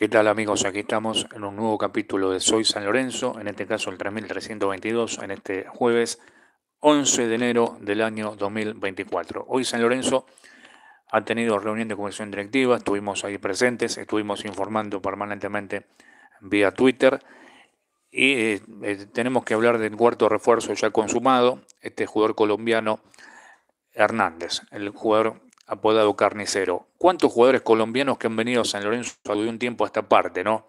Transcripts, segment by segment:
¿Qué tal amigos? Aquí estamos en un nuevo capítulo de Soy San Lorenzo, en este caso el 3322, en este jueves 11 de enero del año 2024. Hoy San Lorenzo ha tenido reunión de comisión directiva, estuvimos ahí presentes, estuvimos informando permanentemente vía Twitter y eh, eh, tenemos que hablar del cuarto refuerzo ya consumado, este jugador colombiano Hernández, el jugador apodado Carnicero. ¿Cuántos jugadores colombianos que han venido a San Lorenzo de un tiempo a esta parte, no?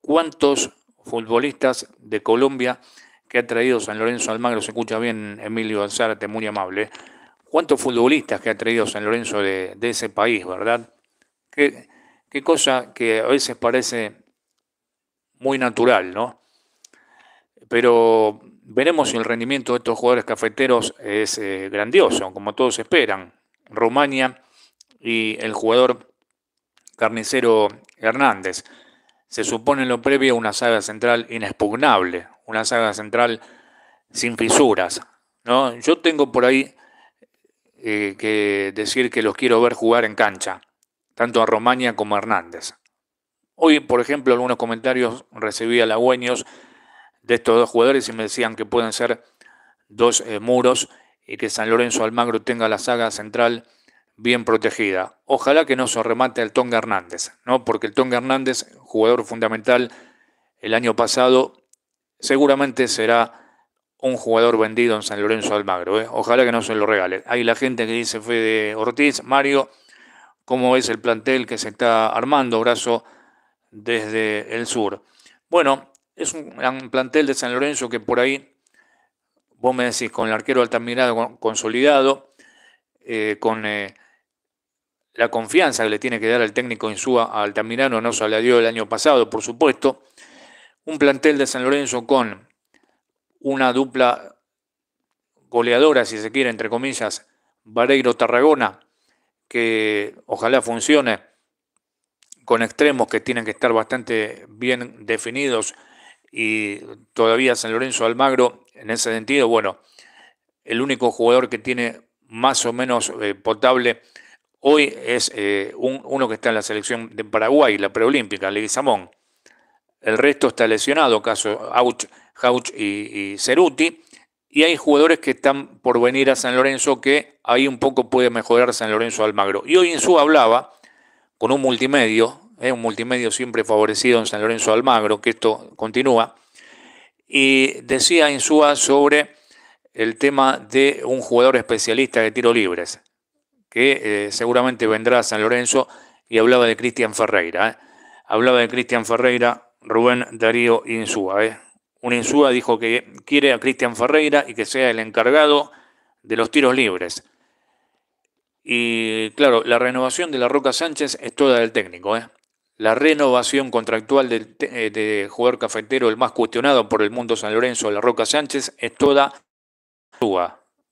¿Cuántos futbolistas de Colombia que ha traído San Lorenzo Almagro? Se escucha bien Emilio Alzárate, muy amable. ¿Cuántos futbolistas que ha traído San Lorenzo de, ese país, verdad? Qué, cosa que a veces parece muy natural, ¿no? Pero veremos si el rendimiento de estos jugadores cafeteros es eh, grandioso, como todos esperan. Rumania y el jugador carnicero Hernández. Se supone en lo previo una saga central inexpugnable, una saga central sin fisuras. ¿no? Yo tengo por ahí eh, que decir que los quiero ver jugar en cancha, tanto a Rumania como a Hernández. Hoy, por ejemplo, algunos comentarios recibí halagüeños de estos dos jugadores y me decían que pueden ser dos eh, muros y que San Lorenzo Almagro tenga la saga central bien protegida. Ojalá que no se remate al Tonga Hernández, ¿no? Porque el Tonga Hernández, jugador fundamental el año pasado, seguramente será un jugador vendido en San Lorenzo Almagro. ¿eh? Ojalá que no se lo regale. Hay la gente que dice Fede Ortiz, Mario, ¿cómo es el plantel que se está armando, brazo, desde el sur? Bueno, es un, un plantel de San Lorenzo que por ahí vos me decís, con el arquero Altamirano consolidado, eh, con eh, la confianza que le tiene que dar el técnico en a Altamirano, no se la dio el año pasado, por supuesto, un plantel de San Lorenzo con una dupla goleadora, si se quiere, entre comillas, Vareiro-Tarragona, que ojalá funcione, con extremos que tienen que estar bastante bien definidos y todavía San Lorenzo Almagro en ese sentido, bueno, el único jugador que tiene más o menos eh, potable hoy es eh, uno que está en la selección de Paraguay, la preolímpica, Leguizamón. El resto está lesionado, caso Hauch, y, Ceruti. Y hay jugadores que están por venir a San Lorenzo que ahí un poco puede mejorar San Lorenzo Almagro. Y hoy en su hablaba con un multimedio, eh, un multimedio siempre favorecido en San Lorenzo Almagro, que esto continúa, y decía Insúa sobre el tema de un jugador especialista de tiro libres, que eh, seguramente vendrá a San Lorenzo, y hablaba de Cristian Ferreira. ¿eh? Hablaba de Cristian Ferreira, Rubén Darío Insúa. ¿eh? Un Insúa dijo que quiere a Cristian Ferreira y que sea el encargado de los tiros libres. Y claro, la renovación de la Roca Sánchez es toda del técnico. ¿eh? la renovación contractual del eh, de jugador cafetero, el más cuestionado por el mundo San Lorenzo, la Roca Sánchez, es toda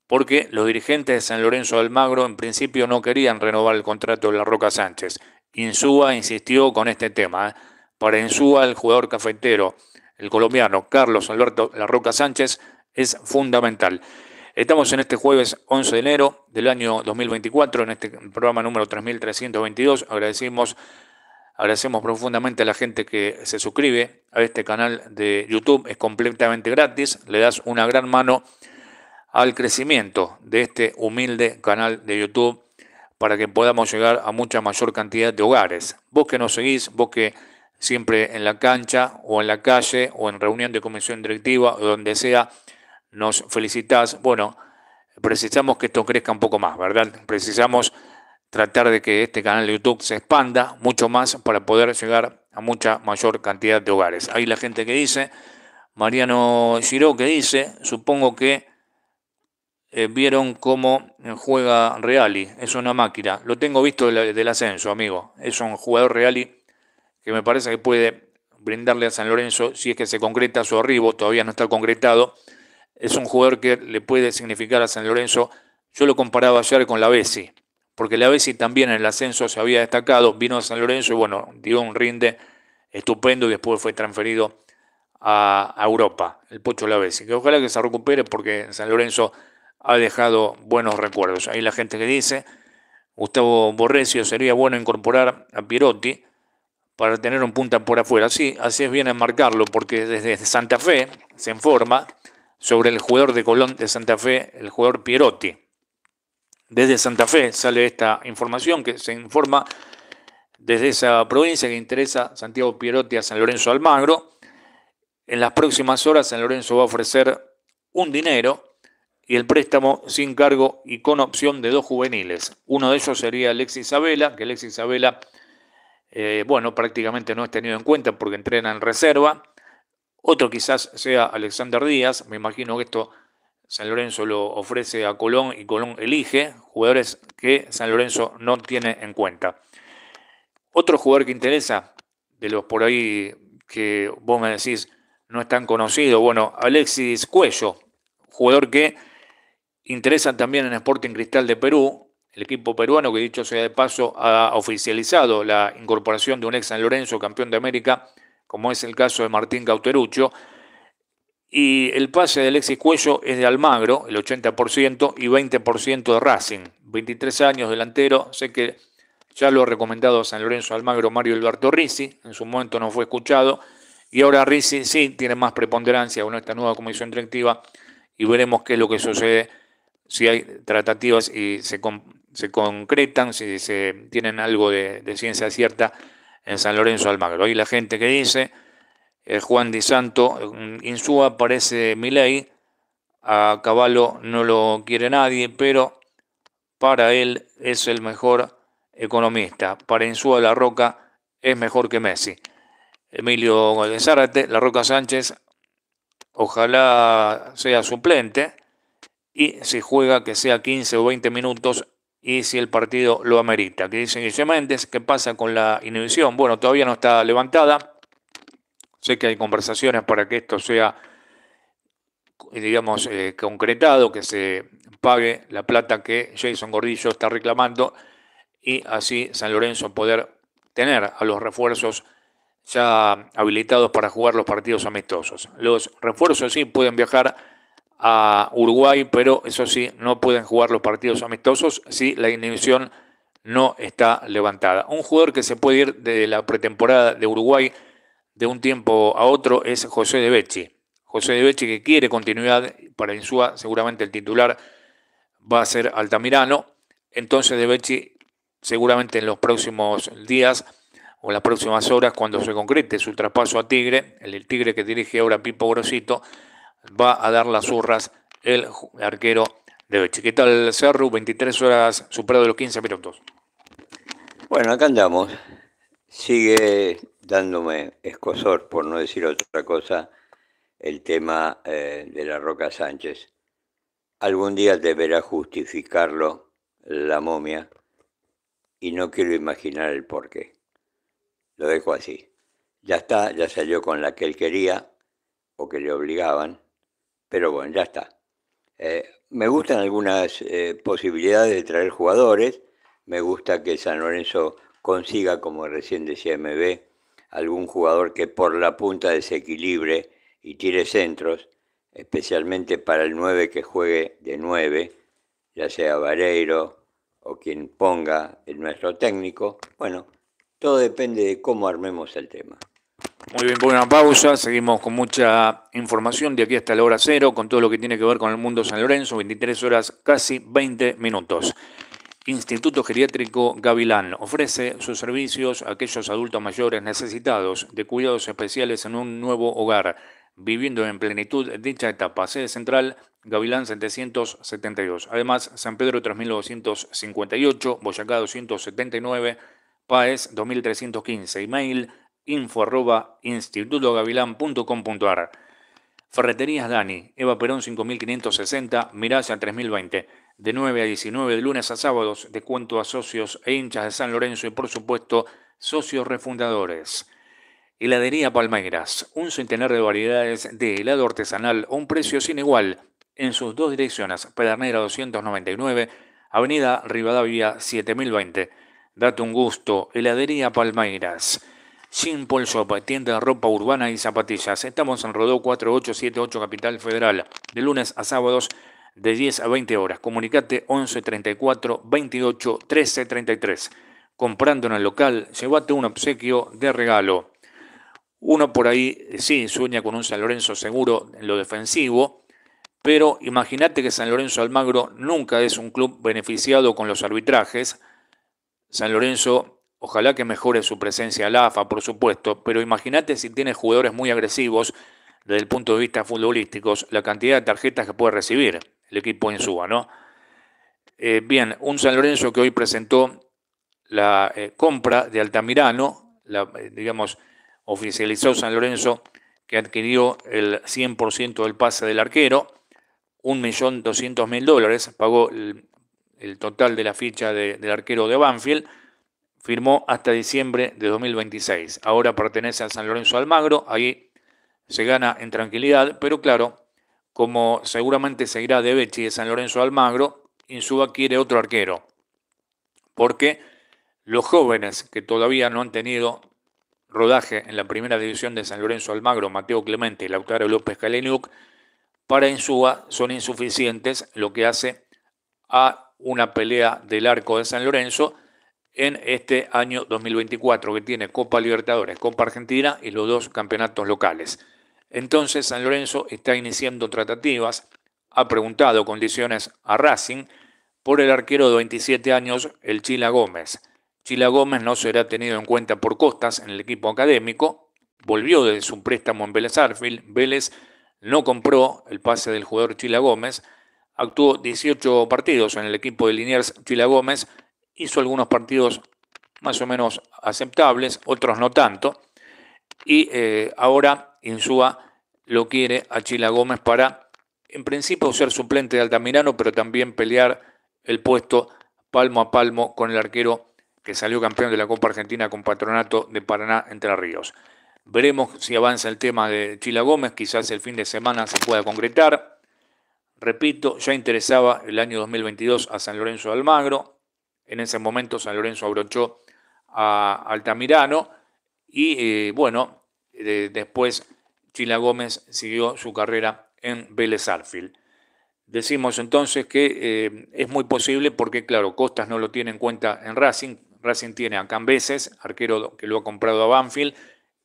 porque los dirigentes de San Lorenzo de Almagro en principio no querían renovar el contrato de la Roca Sánchez. Insúa insistió con este tema. ¿eh? Para Insúa, el jugador cafetero, el colombiano Carlos Alberto La Roca Sánchez, es fundamental. Estamos en este jueves 11 de enero del año 2024, en este programa número 3322. Agradecimos Agradecemos profundamente a la gente que se suscribe a este canal de YouTube. Es completamente gratis. Le das una gran mano al crecimiento de este humilde canal de YouTube para que podamos llegar a mucha mayor cantidad de hogares. Vos que nos seguís, vos que siempre en la cancha o en la calle o en reunión de comisión directiva o donde sea, nos felicitas, Bueno, precisamos que esto crezca un poco más, ¿verdad? Precisamos tratar de que este canal de YouTube se expanda mucho más para poder llegar a mucha mayor cantidad de hogares. Hay la gente que dice, Mariano Giró que dice, supongo que eh, vieron cómo juega Reali, es una máquina. Lo tengo visto del, ascenso, amigo. Es un jugador Reali que me parece que puede brindarle a San Lorenzo, si es que se concreta su arribo, todavía no está concretado. Es un jugador que le puede significar a San Lorenzo. Yo lo comparaba ayer con la Bessi porque la Bessi también en el ascenso se había destacado, vino a San Lorenzo y bueno, dio un rinde estupendo y después fue transferido a, Europa, el Pocho La que ojalá que se recupere porque San Lorenzo ha dejado buenos recuerdos. Hay la gente que dice, Gustavo Borrecio, sería bueno incorporar a Pirotti para tener un punta por afuera. Sí, así es bien enmarcarlo, porque desde Santa Fe se informa sobre el jugador de Colón de Santa Fe, el jugador Pierotti. Desde Santa Fe sale esta información que se informa desde esa provincia que interesa Santiago Pierotti a San Lorenzo Almagro. En las próximas horas San Lorenzo va a ofrecer un dinero y el préstamo sin cargo y con opción de dos juveniles. Uno de ellos sería Alexis Isabela, que Alexis Isabela, eh, bueno, prácticamente no es tenido en cuenta porque entrena en reserva. Otro quizás sea Alexander Díaz, me imagino que esto San Lorenzo lo ofrece a Colón y Colón elige jugadores que San Lorenzo no tiene en cuenta. Otro jugador que interesa, de los por ahí que vos me decís no es tan conocido, bueno, Alexis Cuello, jugador que interesa también en Sporting Cristal de Perú, el equipo peruano que dicho sea de paso ha oficializado la incorporación de un ex San Lorenzo campeón de América, como es el caso de Martín Cauterucho. Y el pase de Alexis Cuello es de Almagro, el 80% y 20% de Racing. 23 años, delantero. Sé que ya lo ha recomendado San Lorenzo Almagro Mario Alberto Rizzi. En su momento no fue escuchado. Y ahora Rizzi sí tiene más preponderancia con esta nueva comisión directiva. Y veremos qué es lo que sucede si hay tratativas y se, concretan, si se tienen algo de, de ciencia cierta en San Lorenzo Almagro. Hay la gente que dice Juan Di Santo, mm, Insúa parece Milei, a Caballo no lo quiere nadie, pero para él es el mejor economista. Para Insúa La Roca es mejor que Messi. Emilio Gómez La Roca Sánchez, ojalá sea suplente y si juega que sea 15 o 20 minutos y si el partido lo amerita. Que dice Guillermo, Méndez, ¿qué pasa con la inhibición? Bueno, todavía no está levantada. Sé que hay conversaciones para que esto sea, eh, digamos, eh, concretado, que se pague la plata que Jason Gordillo está reclamando y así San Lorenzo poder tener a los refuerzos ya habilitados para jugar los partidos amistosos. Los refuerzos sí pueden viajar a Uruguay, pero eso sí, no pueden jugar los partidos amistosos si la inhibición no está levantada. Un jugador que se puede ir de la pretemporada de Uruguay de un tiempo a otro es José de Becci. José de Becci que quiere continuidad para Insúa, seguramente el titular va a ser Altamirano. Entonces de Becci seguramente en los próximos días o en las próximas horas, cuando se concrete su traspaso a Tigre, el Tigre que dirige ahora Pipo Grosito, va a dar las urras el arquero de Becci. ¿Qué tal, Cerro? 23 horas superado de los 15 minutos. Bueno, acá andamos. Sigue dándome escosor, por no decir otra cosa, el tema eh, de la Roca Sánchez. Algún día deberá justificarlo la momia y no quiero imaginar el qué. Lo dejo así. Ya está, ya salió con la que él quería o que le obligaban, pero bueno, ya está. Eh, me gustan algunas eh, posibilidades de traer jugadores, me gusta que San Lorenzo consiga, como recién decía MB, algún jugador que por la punta desequilibre y tire centros, especialmente para el 9 que juegue de 9, ya sea Vareiro o quien ponga el nuestro técnico. Bueno, todo depende de cómo armemos el tema. Muy bien, buena pausa. Seguimos con mucha información de aquí hasta la hora cero, con todo lo que tiene que ver con el mundo San Lorenzo, 23 horas, casi 20 minutos. Instituto Geriátrico Gavilán ofrece sus servicios a aquellos adultos mayores necesitados de cuidados especiales en un nuevo hogar. Viviendo en plenitud dicha etapa, sede central Gavilán 772. Además, San Pedro 3958, Boyacá 279, Paez 2315. Email info arroba Ferreterías Dani, Eva Perón 5560, Miraya 3020 de 9 a 19, de lunes a sábados, descuento a socios e hinchas de San Lorenzo y por supuesto socios refundadores. Heladería Palmeiras, un centenar de variedades de helado artesanal a un precio sin igual en sus dos direcciones, Pedernera 299, Avenida Rivadavia 7020. Date un gusto, Heladería Palmeiras. Sin Shop, tienda de ropa urbana y zapatillas. Estamos en Rodó 4878 Capital Federal, de lunes a sábados de 10 a 20 horas. Comunicate 11 34 28 13 33. Comprando en el local, llévate un obsequio de regalo. Uno por ahí sí sueña con un San Lorenzo seguro en lo defensivo, pero imagínate que San Lorenzo Almagro nunca es un club beneficiado con los arbitrajes. San Lorenzo, ojalá que mejore su presencia al AFA, por supuesto, pero imagínate si tiene jugadores muy agresivos desde el punto de vista futbolístico, la cantidad de tarjetas que puede recibir el equipo en suba, ¿no? Eh, bien, un San Lorenzo que hoy presentó la eh, compra de Altamirano, eh, digamos, oficializó San Lorenzo que adquirió el 100% del pase del arquero, 1.200.000 dólares, pagó el, total de la ficha del arquero de Banfield, firmó hasta diciembre de 2026. Ahora pertenece al San Lorenzo Almagro, ahí se gana en tranquilidad, pero claro, como seguramente seguirá de Becci de San Lorenzo Almagro, Insúa quiere otro arquero, porque los jóvenes que todavía no han tenido rodaje en la primera división de San Lorenzo Almagro, Mateo Clemente y Lautaro López Kalenuk, para Insúa son insuficientes, lo que hace a una pelea del arco de San Lorenzo en este año 2024, que tiene Copa Libertadores, Copa Argentina y los dos campeonatos locales. Entonces San Lorenzo está iniciando tratativas, ha preguntado condiciones a Racing por el arquero de 27 años, el Chila Gómez. Chila Gómez no será tenido en cuenta por costas en el equipo académico, volvió de su préstamo en Vélez Arfield, Vélez no compró el pase del jugador Chila Gómez, actuó 18 partidos en el equipo de Liniers Chila Gómez, hizo algunos partidos más o menos aceptables, otros no tanto, y eh, ahora Insúa lo quiere a Chila Gómez para, en principio, ser suplente de Altamirano, pero también pelear el puesto palmo a palmo con el arquero que salió campeón de la Copa Argentina con Patronato de Paraná Entre Ríos. Veremos si avanza el tema de Chila Gómez, quizás el fin de semana se pueda concretar. Repito, ya interesaba el año 2022 a San Lorenzo de Almagro. En ese momento San Lorenzo abrochó a Altamirano y eh, bueno, después Chila Gómez siguió su carrera en Vélez Decimos entonces que eh, es muy posible porque, claro, Costas no lo tiene en cuenta en Racing. Racing tiene a Cambeses, arquero que lo ha comprado a Banfield,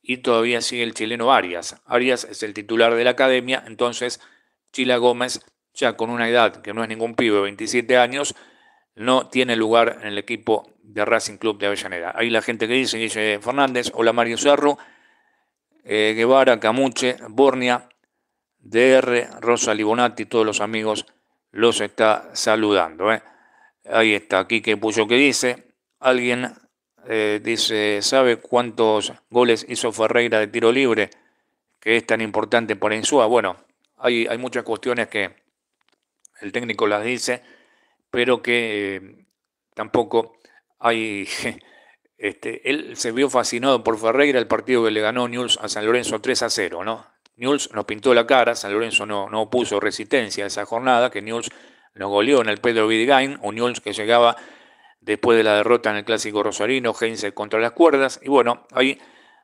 y todavía sigue el chileno Arias. Arias es el titular de la academia, entonces Chila Gómez, ya con una edad que no es ningún pibe, 27 años, no tiene lugar en el equipo de Racing Club de Avellaneda. Ahí la gente que dice, dice Fernández, hola Mario Cerro, eh, Guevara, Camuche, Bornia, DR, Rosa Libonati, todos los amigos los está saludando. Eh. Ahí está, Quique Puyo que dice, alguien eh, dice, ¿sabe cuántos goles hizo Ferreira de tiro libre? Que es tan importante para Insúa. Bueno, hay, hay muchas cuestiones que el técnico las dice pero que eh, tampoco hay... Este, él se vio fascinado por Ferreira, el partido que le ganó Newell's a San Lorenzo 3 a 0, ¿no? Newell's nos pintó la cara, San Lorenzo no, no puso resistencia a esa jornada, que Newell's nos goleó en el Pedro Vidigain, o Newell's que llegaba después de la derrota en el Clásico Rosarino, Heinze contra las cuerdas, y bueno, ahí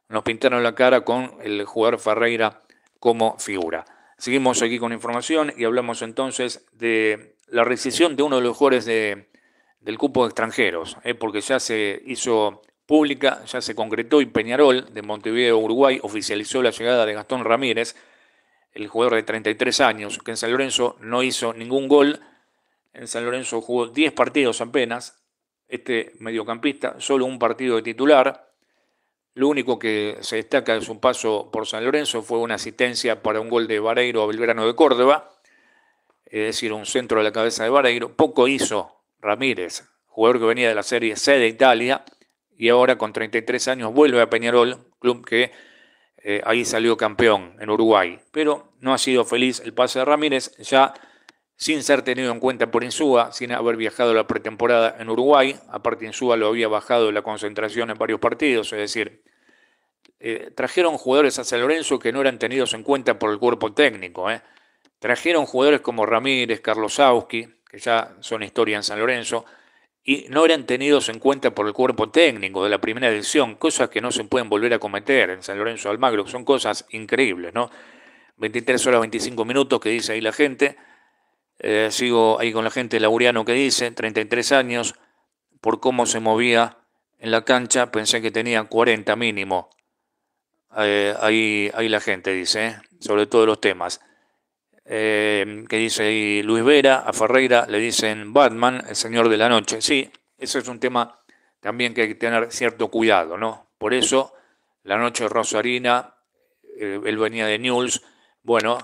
nos pintaron la cara con el jugador Ferreira como figura. Seguimos aquí con información y hablamos entonces de la rescisión de uno de los jugadores del cupo de extranjeros, eh, porque ya se hizo pública, ya se concretó y Peñarol de Montevideo, Uruguay, oficializó la llegada de Gastón Ramírez, el jugador de 33 años, que en San Lorenzo no hizo ningún gol. En San Lorenzo jugó 10 partidos apenas, este mediocampista, solo un partido de titular. Lo único que se destaca es su paso por San Lorenzo fue una asistencia para un gol de Vareiro a Belgrano de Córdoba es decir, un centro de la cabeza de Barreiro, Poco hizo Ramírez, jugador que venía de la Serie C de Italia y ahora con 33 años vuelve a Peñarol, club que eh, ahí salió campeón en Uruguay. Pero no ha sido feliz el pase de Ramírez, ya sin ser tenido en cuenta por Insúa, sin haber viajado la pretemporada en Uruguay. Aparte, Insúa lo había bajado la concentración en varios partidos, es decir, eh, trajeron jugadores a San Lorenzo que no eran tenidos en cuenta por el cuerpo técnico. Eh. Trajeron jugadores como Ramírez, Carlos Sausky, que ya son historia en San Lorenzo, y no eran tenidos en cuenta por el cuerpo técnico de la primera edición, cosas que no se pueden volver a cometer en San Lorenzo Almagro, son cosas increíbles, ¿no? 23 horas 25 minutos que dice ahí la gente, eh, sigo ahí con la gente, Lauriano que dice, 33 años, por cómo se movía en la cancha, pensé que tenía 40 mínimo. Eh, ahí, ahí la gente dice, ¿eh? sobre todos los temas. Eh, que dice Luis Vera, a Ferreira le dicen Batman, el Señor de la Noche. Sí, ese es un tema también que hay que tener cierto cuidado, ¿no? Por eso, la noche rosarina, eh, él venía de News, bueno,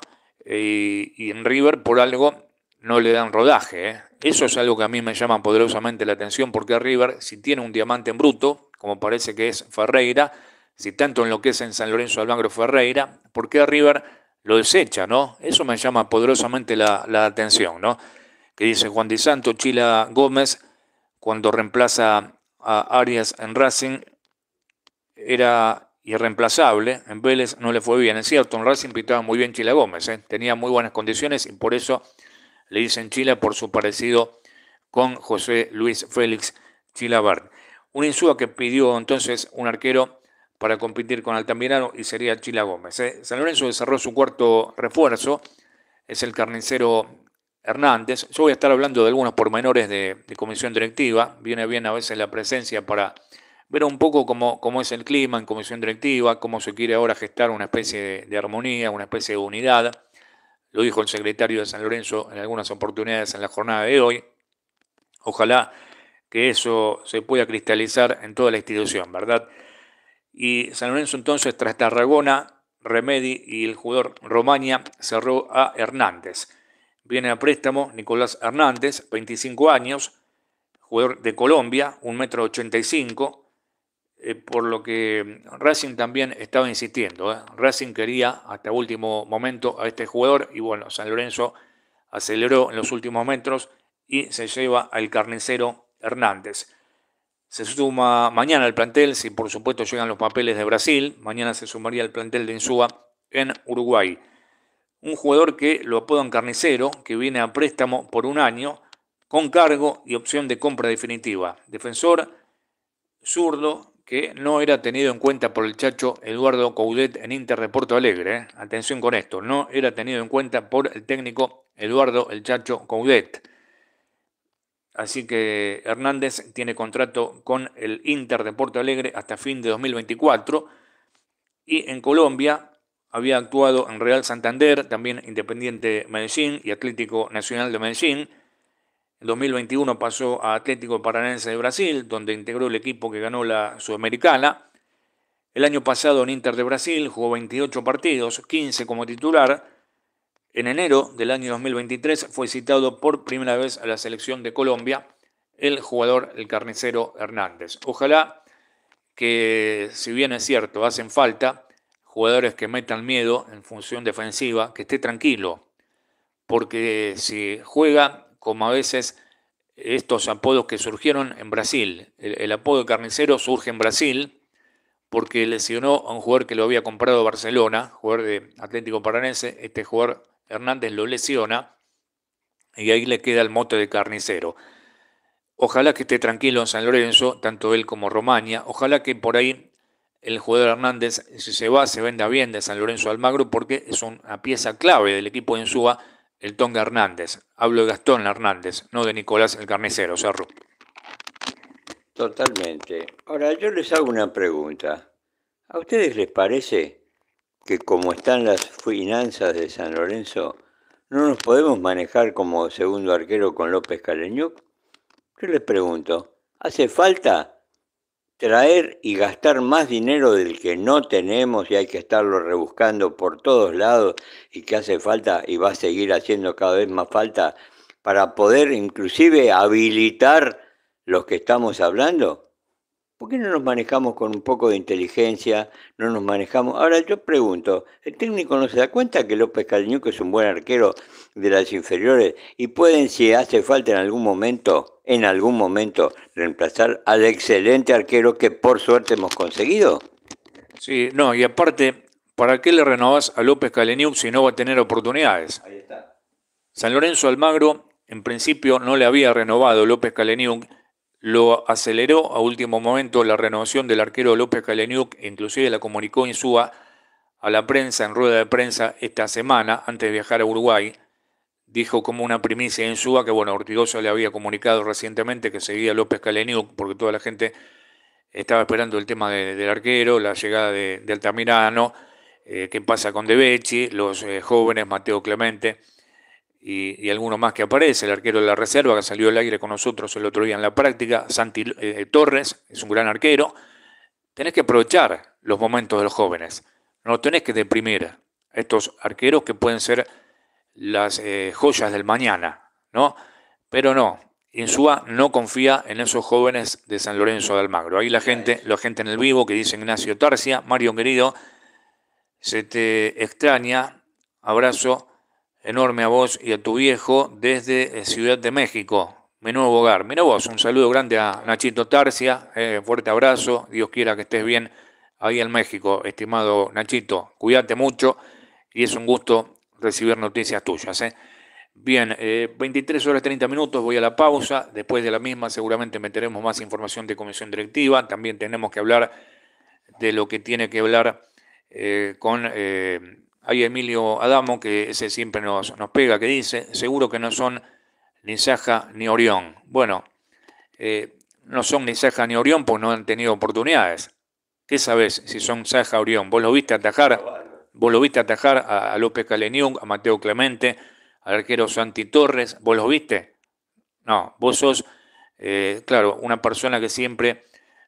eh, y en River por algo no le dan rodaje. Eso es algo que a mí me llama poderosamente la atención, porque River, si tiene un diamante en bruto, como parece que es Ferreira, si tanto enloquece en San Lorenzo Almagro Ferreira, ¿por qué River lo desecha, ¿no? Eso me llama poderosamente la, atención, ¿no? Que dice Juan Di Santo, Chila Gómez, cuando reemplaza a Arias en Racing, era irreemplazable. En Vélez no le fue bien, es cierto. En Racing pitaba muy bien Chila Gómez, ¿eh? tenía muy buenas condiciones y por eso le dicen Chila por su parecido con José Luis Félix Chilavert Un Insúa que pidió entonces un arquero para competir con Altamirano y sería Chila Gómez. ¿eh? San Lorenzo desarrolló su cuarto refuerzo, es el carnicero Hernández. Yo voy a estar hablando de algunos pormenores de, comisión directiva. Viene bien a veces la presencia para ver un poco cómo, cómo, es el clima en comisión directiva, cómo se quiere ahora gestar una especie de, de armonía, una especie de unidad. Lo dijo el secretario de San Lorenzo en algunas oportunidades en la jornada de hoy. Ojalá que eso se pueda cristalizar en toda la institución, ¿verdad? Y San Lorenzo entonces, tras Tarragona, Remedi y el jugador Romania, cerró a Hernández. Viene a préstamo Nicolás Hernández, 25 años, jugador de Colombia, 1,85 m, eh, por lo que Racing también estaba insistiendo. ¿eh? Racing quería hasta último momento a este jugador y bueno, San Lorenzo aceleró en los últimos metros y se lleva al carnicero Hernández. Se suma mañana al plantel, si por supuesto llegan los papeles de Brasil, mañana se sumaría al plantel de Insúa en Uruguay. Un jugador que lo apodan carnicero, que viene a préstamo por un año, con cargo y opción de compra definitiva. Defensor zurdo que no era tenido en cuenta por el chacho Eduardo Coudet en Inter de Porto Alegre. ¿eh? Atención con esto, no era tenido en cuenta por el técnico Eduardo el Chacho Coudet. Así que Hernández tiene contrato con el Inter de Porto Alegre hasta fin de 2024. Y en Colombia había actuado en Real Santander, también Independiente Medellín y Atlético Nacional de Medellín. En 2021 pasó a Atlético Paranaense de Brasil, donde integró el equipo que ganó la Sudamericana. El año pasado en Inter de Brasil jugó 28 partidos, 15 como titular en enero del año 2023 fue citado por primera vez a la selección de Colombia el jugador, el carnicero Hernández. Ojalá que, si bien es cierto, hacen falta jugadores que metan miedo en función defensiva, que esté tranquilo, porque si juega como a veces estos apodos que surgieron en Brasil, el, apodo de carnicero surge en Brasil porque lesionó a un jugador que lo había comprado Barcelona, jugador de Atlético Paranense, este jugador Hernández lo lesiona y ahí le queda el mote de carnicero. Ojalá que esté tranquilo en San Lorenzo, tanto él como Romaña. Ojalá que por ahí el jugador Hernández, si se va, se venda bien de San Lorenzo Almagro, porque es una pieza clave del equipo de Insúa, el Tonga Hernández. Hablo de Gastón Hernández, no de Nicolás el Carnicero, Cerro. Totalmente. Ahora yo les hago una pregunta. ¿A ustedes les parece que como están las finanzas de San Lorenzo, no nos podemos manejar como segundo arquero con López Caleñuc? Yo les pregunto, ¿hace falta traer y gastar más dinero del que no tenemos y hay que estarlo rebuscando por todos lados y que hace falta y va a seguir haciendo cada vez más falta para poder inclusive habilitar los que estamos hablando? ¿Por qué no nos manejamos con un poco de inteligencia? No nos manejamos. Ahora yo pregunto, ¿el técnico no se da cuenta que López Caleniuk es un buen arquero de las inferiores y pueden, si hace falta en algún momento, en algún momento, reemplazar al excelente arquero que por suerte hemos conseguido? Sí, no, y aparte, ¿para qué le renovás a López Caleniuk si no va a tener oportunidades? Ahí está. San Lorenzo Almagro, en principio, no le había renovado López Caleniuk lo aceleró a último momento la renovación del arquero López Caleniuk, inclusive la comunicó Insúa a la prensa en rueda de prensa esta semana antes de viajar a Uruguay. Dijo como una primicia en SUA, que bueno, Ortigosa le había comunicado recientemente que seguía López Caleniuk, porque toda la gente estaba esperando el tema del arquero, la llegada de, Altamirano, eh, qué pasa con De Becci, los eh, jóvenes Mateo Clemente y, alguno más que aparece, el arquero de la reserva que salió al aire con nosotros el otro día en la práctica, Santi eh, Torres, es un gran arquero. Tenés que aprovechar los momentos de los jóvenes, no tenés que deprimir a estos arqueros que pueden ser las eh, joyas del mañana, ¿no? Pero no, Insúa no confía en esos jóvenes de San Lorenzo de Almagro. Ahí la gente, la gente en el vivo que dice Ignacio Tarcia, Mario querido, se te extraña, abrazo enorme a vos y a tu viejo desde eh, Ciudad de México, mi nuevo hogar. Mira vos, un saludo grande a Nachito Tarcia, eh, fuerte abrazo, Dios quiera que estés bien ahí en México, estimado Nachito, cuídate mucho y es un gusto recibir noticias tuyas. Eh. Bien, 23 horas 30 minutos, voy a la pausa, después de la misma seguramente meteremos más información de comisión directiva, también tenemos que hablar de lo que tiene que hablar con hay Emilio Adamo, que ese siempre nos, pega, que dice, seguro que no son ni Saja ni Orión. Bueno, eh, no son ni Saja ni Orión porque no han tenido oportunidades. ¿Qué sabes si son Saja Orión? ¿Vos lo viste atajar? ¿Vos lo viste atajar a, López Caleniuk, a Mateo Clemente, al arquero Santi Torres? ¿Vos los viste? No, vos sos, eh, claro, una persona que siempre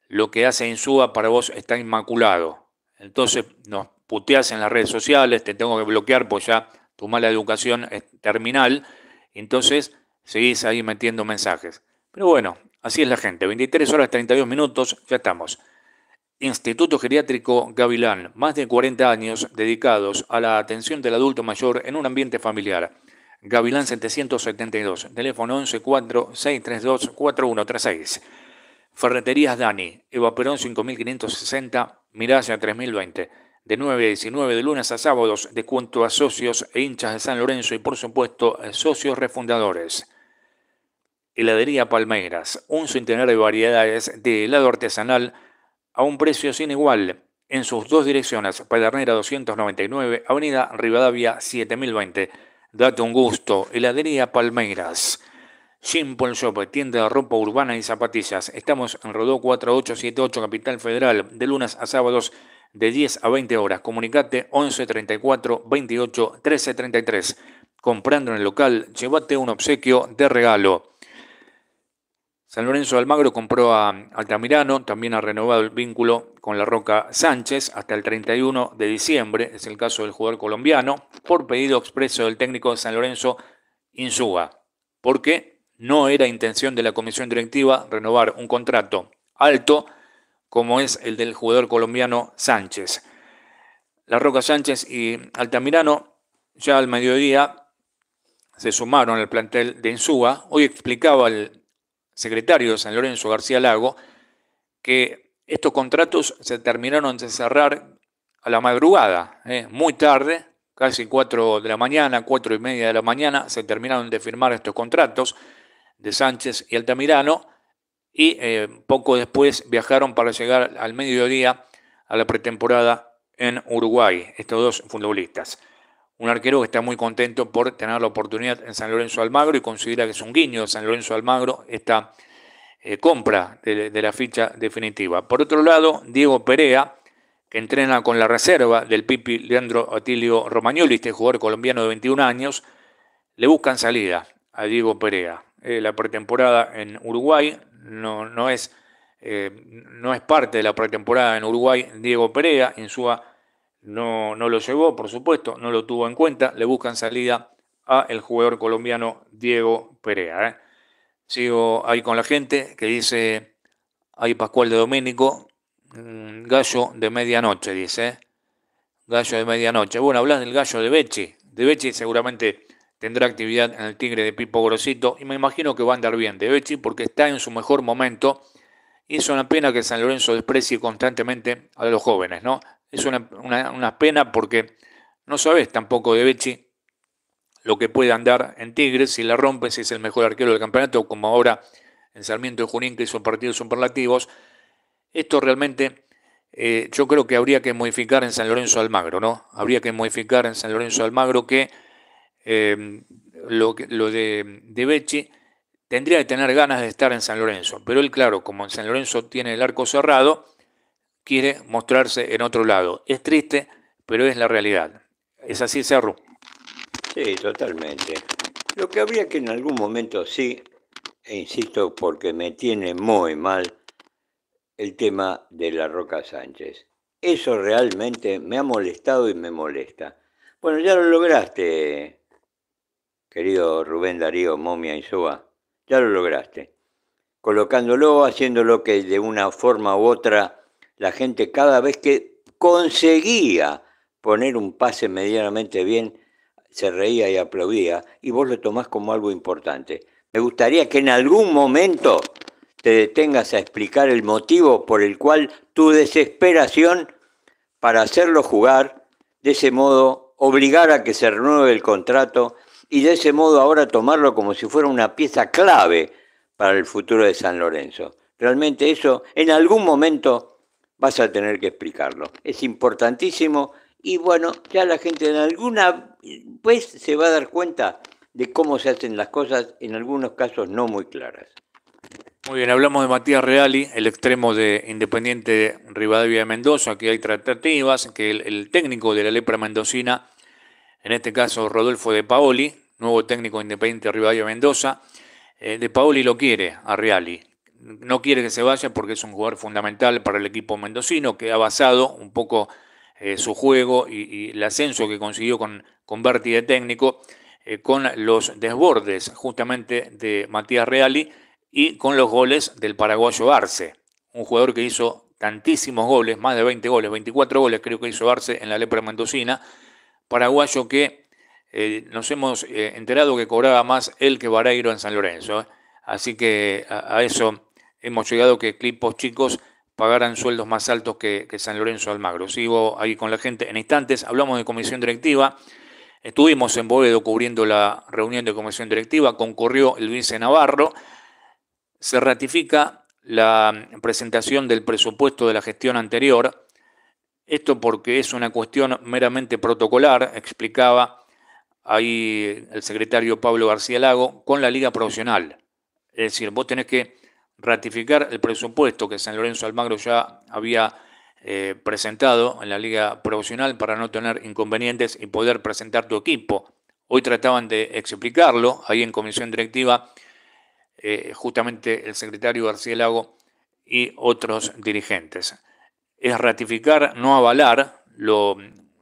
lo que hace en suba para vos está inmaculado. Entonces nos puteas en las redes sociales, te tengo que bloquear, pues ya tu mala educación es terminal. Entonces, seguís ahí metiendo mensajes. Pero bueno, así es la gente. 23 horas 32 minutos, ya estamos. Instituto Geriátrico Gavilán, más de 40 años dedicados a la atención del adulto mayor en un ambiente familiar. Gavilán 772, teléfono 114-632-4136. Ferreterías Dani, Eva Perón 5560, mil 3020 de 9 a 19 de lunes a sábados de cuanto a socios e hinchas de San Lorenzo y por supuesto eh, socios refundadores. Heladería Palmeiras, un centenar de variedades de helado artesanal a un precio sin igual en sus dos direcciones, Pedernera 299, Avenida Rivadavia 7020. Date un gusto, heladería Palmeiras. Simple Shop, tienda de ropa urbana y zapatillas. Estamos en Rodó 4878, Capital Federal, de lunes a sábados de 10 a 20 horas. Comunicate 11 34 28 13 33. Comprando en el local, llévate un obsequio de regalo. San Lorenzo Almagro compró a Altamirano, también ha renovado el vínculo con la Roca Sánchez hasta el 31 de diciembre, es el caso del jugador colombiano, por pedido expreso del técnico de San Lorenzo Insúa, porque no era intención de la comisión directiva renovar un contrato alto como es el del jugador colombiano Sánchez. La Roca Sánchez y Altamirano ya al mediodía se sumaron al plantel de Insúa. Hoy explicaba el secretario de San Lorenzo, García Lago, que estos contratos se terminaron de cerrar a la madrugada, ¿eh? muy tarde, casi 4 de la mañana, 4 y media de la mañana, se terminaron de firmar estos contratos de Sánchez y Altamirano y eh, poco después viajaron para llegar al mediodía a la pretemporada en Uruguay, estos dos futbolistas. Un arquero que está muy contento por tener la oportunidad en San Lorenzo Almagro y considera que es un guiño de San Lorenzo Almagro esta eh, compra de, la ficha definitiva. Por otro lado, Diego Perea, que entrena con la reserva del Pipi Leandro Atilio Romagnoli, este jugador colombiano de 21 años, le buscan salida a Diego Perea. Eh, la pretemporada en Uruguay no, es, eh, no es parte de la pretemporada en Uruguay Diego Perea, Insúa no, no lo llevó, por supuesto, no lo tuvo en cuenta, le buscan salida a el jugador colombiano Diego Perea. ¿eh? Sigo ahí con la gente que dice, hay Pascual de Doménico, mm, gallo de medianoche, dice. ¿eh? Gallo de medianoche. Bueno, hablas del gallo de Beche De Beche seguramente tendrá actividad en el Tigre de Pipo Grosito y me imagino que va a andar bien de Becci porque está en su mejor momento y es una pena que San Lorenzo desprecie constantemente a los jóvenes, ¿no? Es una, pena porque no sabes tampoco de Becci lo que puede andar en Tigre. si la rompe, si es el mejor arquero del campeonato, como ahora en Sarmiento de Junín, que hizo partidos superlativos. Esto realmente eh, yo creo que habría que modificar en San Lorenzo Almagro, ¿no? Habría que modificar en San Lorenzo Almagro que Em, lo, de, de Becci, tendría que tener ganas de estar en San Lorenzo. Pero él, claro, como en San Lorenzo tiene el arco cerrado, quiere mostrarse en otro lado. Es triste, pero es la realidad. ¿Es así, Cerro? Sí, totalmente. Lo que habría que en algún momento sí, e insisto porque me tiene muy mal, el tema de la Roca Sánchez. Eso realmente me ha molestado y me molesta. Bueno, ya lo lograste, querido Rubén Darío Momia Insúa, ya lo lograste. Colocándolo, haciéndolo que de una forma u otra la gente cada vez que conseguía poner un pase medianamente bien, se reía y aplaudía, y vos lo tomás como algo importante. Me gustaría que en algún momento te detengas a explicar el motivo por el cual tu desesperación para hacerlo jugar, de ese modo obligar a que se renueve el contrato y de ese modo ahora tomarlo como si fuera una pieza clave para el futuro de San Lorenzo. Realmente eso en algún momento vas a tener que explicarlo. Es importantísimo y bueno, ya la gente en alguna vez se va a dar cuenta de cómo se hacen las cosas, en algunos casos no muy claras. Muy bien, hablamos de Matías Reali, el extremo de Independiente Rivadavia de Mendoza, que hay tratativas, que el, el técnico de la lepra mendocina en este caso Rodolfo de Paoli, nuevo técnico independiente de Rivadavia Mendoza. Eh, de Paoli lo quiere a Reali, no quiere que se vaya porque es un jugador fundamental para el equipo mendocino que ha basado un poco eh, su juego y, el ascenso que consiguió con, con de técnico eh, con los desbordes justamente de Matías Reali y con los goles del paraguayo Arce, un jugador que hizo tantísimos goles, más de 20 goles, 24 goles creo que hizo Arce en la Lepra Mendocina paraguayo que eh, nos hemos eh, enterado que cobraba más el que Vareiro en San Lorenzo. ¿eh? Así que a, eso hemos llegado que Clipos chicos pagaran sueldos más altos que, San Lorenzo Almagro. Sigo ahí con la gente en instantes. Hablamos de comisión directiva. Estuvimos en Boedo cubriendo la reunión de comisión directiva. Concurrió el vice Navarro. Se ratifica la presentación del presupuesto de la gestión anterior esto porque es una cuestión meramente protocolar, explicaba ahí el secretario Pablo García Lago, con la Liga Profesional. Es decir, vos tenés que ratificar el presupuesto que San Lorenzo Almagro ya había eh, presentado en la Liga Profesional para no tener inconvenientes y poder presentar tu equipo. Hoy trataban de explicarlo ahí en comisión directiva, eh, justamente el secretario García Lago y otros dirigentes es ratificar, no avalar, lo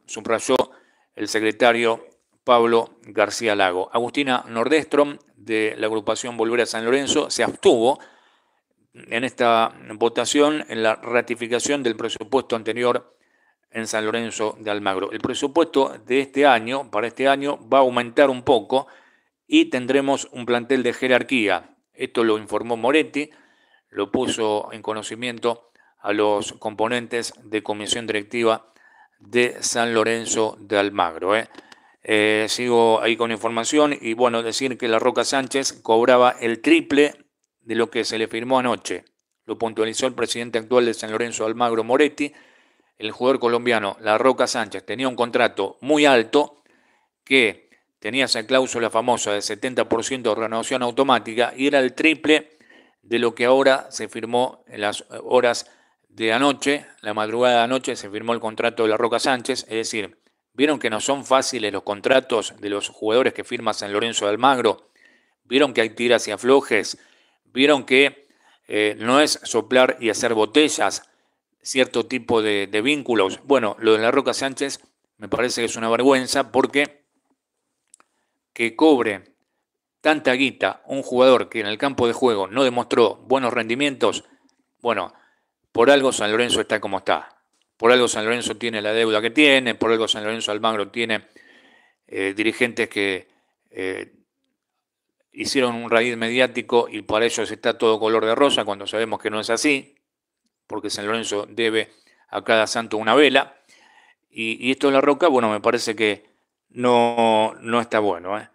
subrayó el secretario Pablo García Lago. Agustina Nordestrom, de la agrupación Volver a San Lorenzo, se abstuvo en esta votación en la ratificación del presupuesto anterior en San Lorenzo de Almagro. El presupuesto de este año, para este año, va a aumentar un poco y tendremos un plantel de jerarquía. Esto lo informó Moretti, lo puso en conocimiento a los componentes de comisión directiva de San Lorenzo de Almagro. ¿eh? Eh, sigo ahí con información y bueno, decir que la Roca Sánchez cobraba el triple de lo que se le firmó anoche. Lo puntualizó el presidente actual de San Lorenzo de Almagro Moretti. El jugador colombiano, La Roca Sánchez, tenía un contrato muy alto que tenía esa cláusula famosa de 70% de renovación automática y era el triple de lo que ahora se firmó en las horas de anoche, la madrugada de anoche, se firmó el contrato de la Roca Sánchez, es decir, vieron que no son fáciles los contratos de los jugadores que firma San Lorenzo de Almagro, vieron que hay tiras y aflojes, vieron que eh, no es soplar y hacer botellas cierto tipo de, de vínculos. Bueno, lo de la Roca Sánchez me parece que es una vergüenza porque que cobre tanta guita un jugador que en el campo de juego no demostró buenos rendimientos, bueno, por algo San Lorenzo está como está. Por algo San Lorenzo tiene la deuda que tiene. Por algo San Lorenzo Almagro tiene eh, dirigentes que eh, hicieron un raíz mediático y para ellos está todo color de rosa cuando sabemos que no es así. Porque San Lorenzo debe a cada santo una vela. Y, esto de la roca, bueno, me parece que no, no está bueno. ¿eh?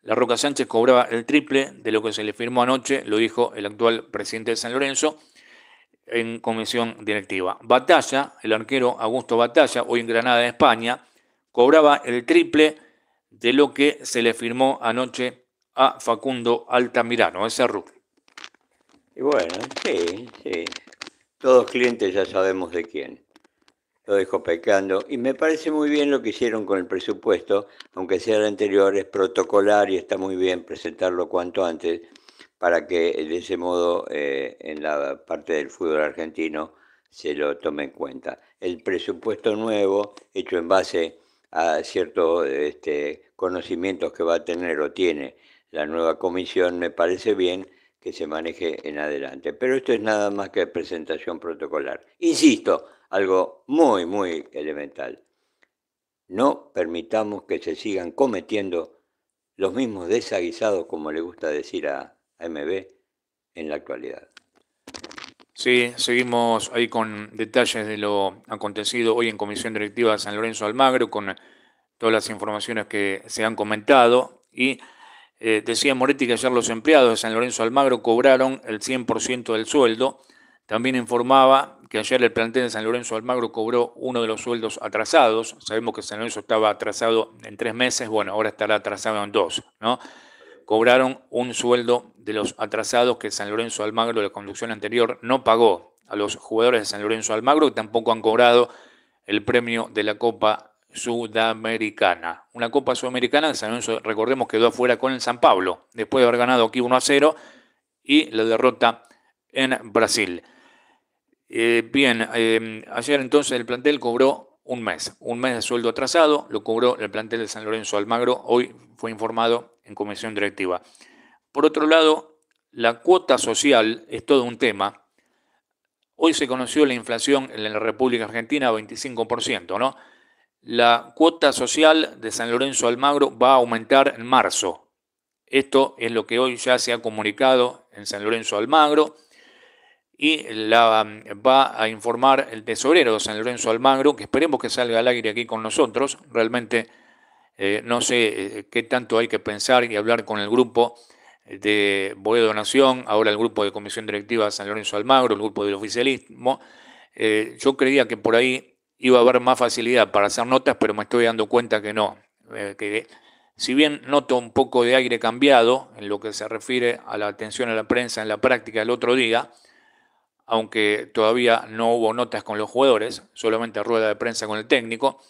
La Roca Sánchez cobraba el triple de lo que se le firmó anoche, lo dijo el actual presidente de San Lorenzo en comisión directiva. Batalla, el arquero Augusto Batalla, hoy en Granada, en España, cobraba el triple de lo que se le firmó anoche a Facundo Altamirano, ese rookie. Y bueno, sí, sí. Todos clientes ya sabemos de quién. Lo dejo pecando. Y me parece muy bien lo que hicieron con el presupuesto, aunque sea el anterior, es protocolar y está muy bien presentarlo cuanto antes para que de ese modo eh, en la parte del fútbol argentino se lo tome en cuenta. El presupuesto nuevo, hecho en base a ciertos este, conocimientos que va a tener o tiene la nueva comisión, me parece bien que se maneje en adelante. Pero esto es nada más que presentación protocolar. Insisto, algo muy, muy elemental. No permitamos que se sigan cometiendo los mismos desaguisados, como le gusta decir a, AMB en la actualidad. Sí, seguimos ahí con detalles de lo acontecido hoy en Comisión Directiva de San Lorenzo Almagro, con todas las informaciones que se han comentado. Y eh, decía Moretti que ayer los empleados de San Lorenzo Almagro cobraron el 100% del sueldo. También informaba que ayer el plantel de San Lorenzo Almagro cobró uno de los sueldos atrasados. Sabemos que San Lorenzo estaba atrasado en tres meses, bueno, ahora estará atrasado en dos, ¿no? Cobraron un sueldo de los atrasados que San Lorenzo Almagro, la conducción anterior, no pagó a los jugadores de San Lorenzo Almagro, que tampoco han cobrado el premio de la Copa Sudamericana. Una Copa Sudamericana San Lorenzo, recordemos, quedó afuera con el San Pablo, después de haber ganado aquí 1 a 0 y la derrota en Brasil. Eh, bien, eh, ayer entonces el plantel cobró un mes, un mes de sueldo atrasado, lo cobró el plantel de San Lorenzo Almagro, hoy fue informado en comisión directiva. Por otro lado, la cuota social es todo un tema. Hoy se conoció la inflación en la República Argentina 25%, ¿no? La cuota social de San Lorenzo Almagro va a aumentar en marzo. Esto es lo que hoy ya se ha comunicado en San Lorenzo Almagro y la va a informar el tesorero de San Lorenzo Almagro, que esperemos que salga al aire aquí con nosotros. Realmente eh, no sé eh, qué tanto hay que pensar y hablar con el grupo de Boedo donación, ahora el grupo de comisión directiva San Lorenzo Almagro, el grupo del oficialismo. Eh, yo creía que por ahí iba a haber más facilidad para hacer notas, pero me estoy dando cuenta que no. Eh, que si bien noto un poco de aire cambiado en lo que se refiere a la atención a la prensa en la práctica el otro día, aunque todavía no hubo notas con los jugadores, solamente rueda de prensa con el técnico,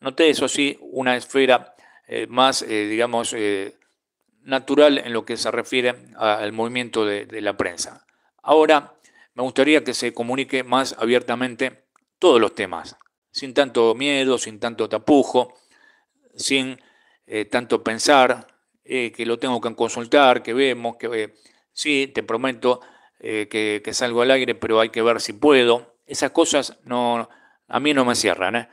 noté eso sí una esfera eh, más, digamos, natural en lo que se refiere al movimiento de, la prensa. Ahora, me gustaría que se comunique más abiertamente todos los temas, sin tanto miedo, sin tanto tapujo, sin eh, tanto pensar eh, que lo tengo que consultar, que vemos, que eh, sí, te prometo que, salgo al aire, pero hay que ver si puedo. Esas cosas no, a mí no me cierran.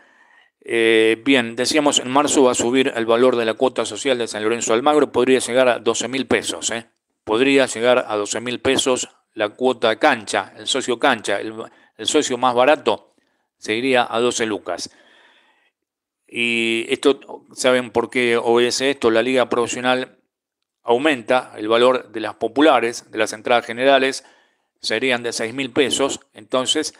Eh, bien, decíamos en marzo va a subir el valor de la cuota social de San Lorenzo Almagro, podría llegar a 12 mil pesos, ¿eh? podría llegar a 12 mil pesos la cuota cancha, el socio cancha, el, socio más barato seguiría a 12 lucas. Y esto, ¿saben por qué obedece esto? La liga profesional aumenta el valor de las populares, de las entradas generales, serían de 6 mil pesos, entonces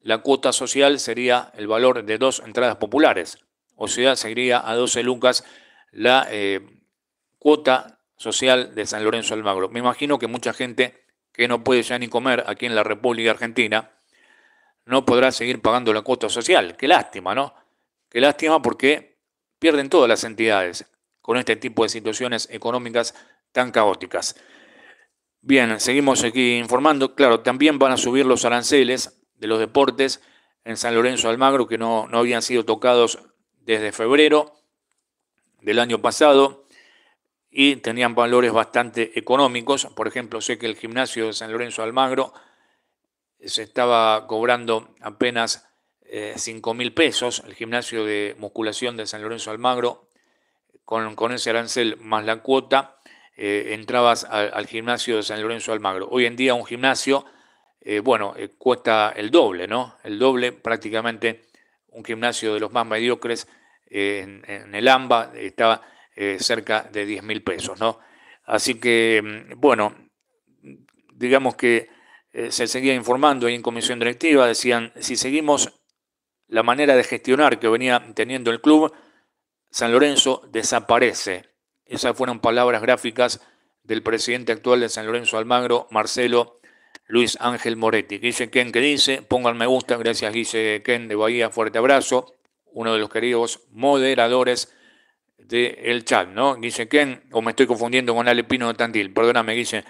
la cuota social sería el valor de dos entradas populares, o sea, seguiría a 12 lucas la eh, cuota social de San Lorenzo Almagro. Me imagino que mucha gente que no puede ya ni comer aquí en la República Argentina no podrá seguir pagando la cuota social. Qué lástima, ¿no? Qué lástima porque pierden todas las entidades con este tipo de situaciones económicas tan caóticas. Bien, seguimos aquí informando. Claro, también van a subir los aranceles de los deportes en San Lorenzo Almagro, que no, habían sido tocados desde febrero del año pasado y tenían valores bastante económicos. Por ejemplo, sé que el gimnasio de San Lorenzo Almagro se estaba cobrando apenas eh, cinco 5 mil pesos, el gimnasio de musculación de San Lorenzo Almagro, con, con ese arancel más la cuota, eh, entrabas al gimnasio de San Lorenzo Almagro. Hoy en día un gimnasio eh, bueno, eh, cuesta el doble, ¿no? El doble prácticamente un gimnasio de los más mediocres eh, en, en, el AMBA estaba cerca de 10 mil pesos, ¿no? Así que, mm, bueno, digamos que se seguía informando ahí en comisión directiva, decían, si seguimos la manera de gestionar que venía teniendo el club, San Lorenzo desaparece. Esas fueron palabras gráficas del presidente actual de San Lorenzo Almagro, Marcelo Luis Ángel Moretti. Guille Ken que dice, pongan me gusta, gracias Guille Ken de Bahía, fuerte abrazo, uno de los queridos moderadores del chat, ¿no? Guille Ken, o me estoy confundiendo con Ale Pino de Tandil, perdóname Guille,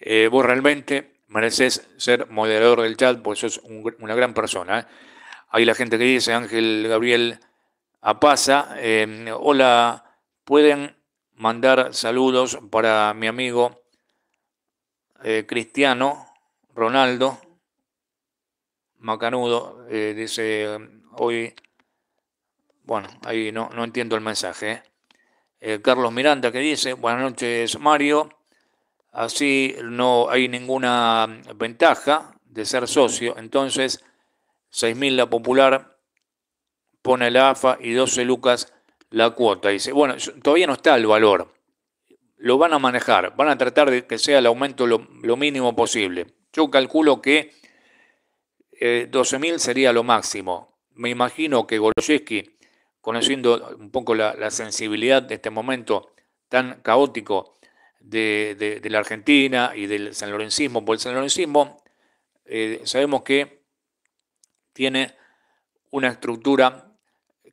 eh, vos realmente mereces ser moderador del chat, porque sos una gran persona. Hay ¿eh? la gente que dice, Ángel Gabriel Apaza, em, hola, pueden mandar saludos para mi amigo eh, Cristiano Ronaldo Macanudo eh, dice hoy, bueno, ahí no, no entiendo el mensaje. Eh. Eh, Carlos Miranda que dice, buenas noches Mario, así no hay ninguna ventaja de ser socio, entonces 6.000 la popular pone la AFA y 12 lucas la cuota. Dice, bueno, todavía no está el valor, lo van a manejar, van a tratar de que sea el aumento lo, lo mínimo posible. Yo calculo que 12.000 eh, sería lo máximo. Me imagino que Goloshevsky, conociendo un poco la, sensibilidad de este momento tan caótico de, la Argentina y del San Lorencismo por el San eh, sabemos que tiene una estructura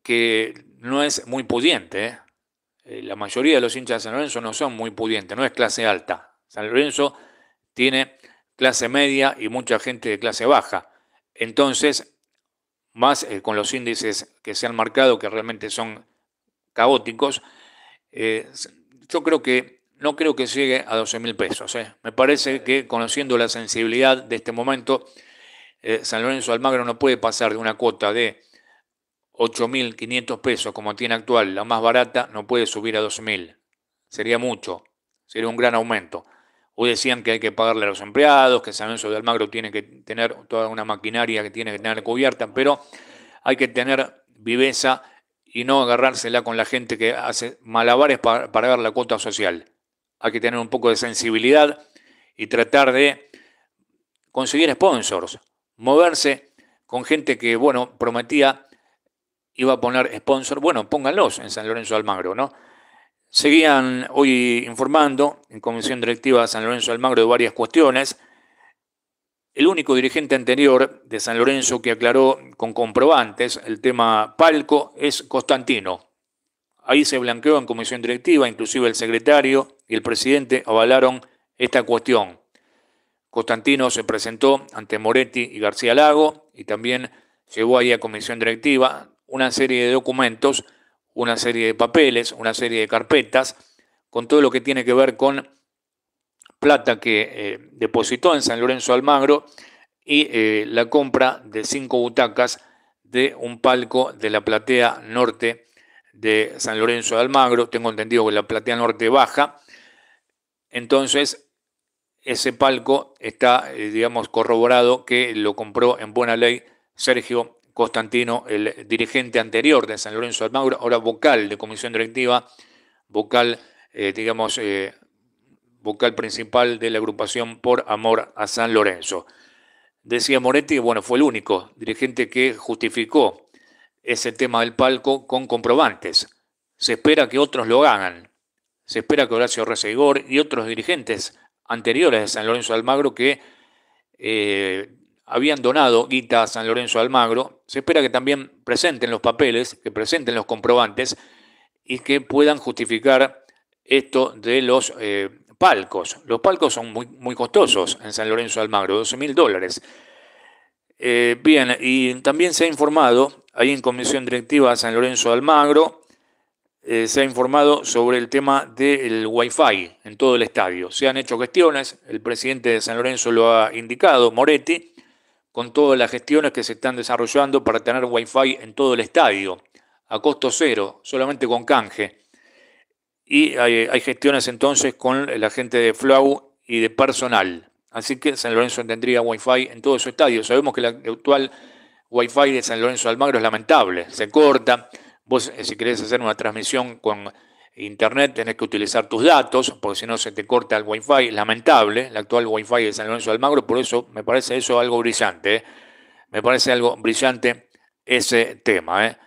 que no es muy pudiente. ¿eh? Eh, la mayoría de los hinchas de San Lorenzo no son muy pudientes, no es clase alta. San Lorenzo tiene clase media y mucha gente de clase baja. Entonces, más eh, con los índices que se han marcado, que realmente son caóticos, eh, yo creo que no creo que llegue a 12 mil pesos. Eh. Me parece que conociendo la sensibilidad de este momento, San Lorenzo Almagro no puede pasar de una cuota de 8.500 pesos como tiene actual, la más barata, no puede subir a mil Sería mucho, sería un gran aumento. Hoy decían que hay que pagarle a los empleados, que San Lorenzo de Almagro tiene que tener toda una maquinaria que tiene que tener cubierta, pero hay que tener viveza y no agarrársela con la gente que hace malabares para pagar la cuota social. Hay que tener un poco de sensibilidad y tratar de conseguir sponsors, moverse con gente que, bueno, prometía iba a poner sponsor, bueno, pónganlos en San Lorenzo de Almagro, ¿no? Seguían hoy informando en Comisión Directiva de San Lorenzo Almagro de varias cuestiones. El único dirigente anterior de San Lorenzo que aclaró con comprobantes el tema palco es Constantino. Ahí se blanqueó en comisión directiva, inclusive el secretario y el presidente avalaron esta cuestión. Constantino se presentó ante Moretti y García Lago y también llevó ahí a comisión directiva una serie de documentos una serie de papeles, una serie de carpetas, con todo lo que tiene que ver con plata que eh, depositó en San Lorenzo Almagro y eh, la compra de cinco butacas de un palco de la platea norte de San Lorenzo de Almagro. Tengo entendido que la platea norte baja. Entonces, ese palco está, eh, digamos, corroborado que lo compró en buena ley Sergio Constantino, el dirigente anterior de San Lorenzo Almagro, ahora vocal de comisión directiva, vocal, eh, digamos, eh, vocal principal de la agrupación Por Amor a San Lorenzo. Decía Moretti, bueno, fue el único dirigente que justificó ese tema del palco con comprobantes. Se espera que otros lo hagan. Se espera que Horacio Receigor y otros dirigentes anteriores de San Lorenzo Almagro que eh, habían donado guita a San Lorenzo Almagro, se espera que también presenten los papeles, que presenten los comprobantes y que puedan justificar esto de los eh, palcos. Los palcos son muy, costosos en San Lorenzo Almagro, 12 mil dólares. Eh, bien, y también se ha informado, ahí en Comisión Directiva San Lorenzo Almagro, eh, se ha informado sobre el tema del Wi-Fi en todo el estadio. Se han hecho gestiones, el presidente de San Lorenzo lo ha indicado, Moretti, con todas las gestiones que se están desarrollando para tener Wi-Fi en todo el estadio, a costo cero, solamente con canje. Y hay, gestiones entonces con la gente de Flow y de personal. Así que San Lorenzo tendría Wi-Fi en todo su estadio. Sabemos que la actual Wi-Fi de San Lorenzo Almagro es lamentable. Se corta. Vos, eh, si querés hacer una transmisión con internet tenés que utilizar tus datos, porque si no se te corta el Wi-Fi. lamentable, el actual wifi de San Lorenzo Almagro, por eso me parece eso algo brillante, ¿eh? me parece algo brillante ese tema. ¿eh?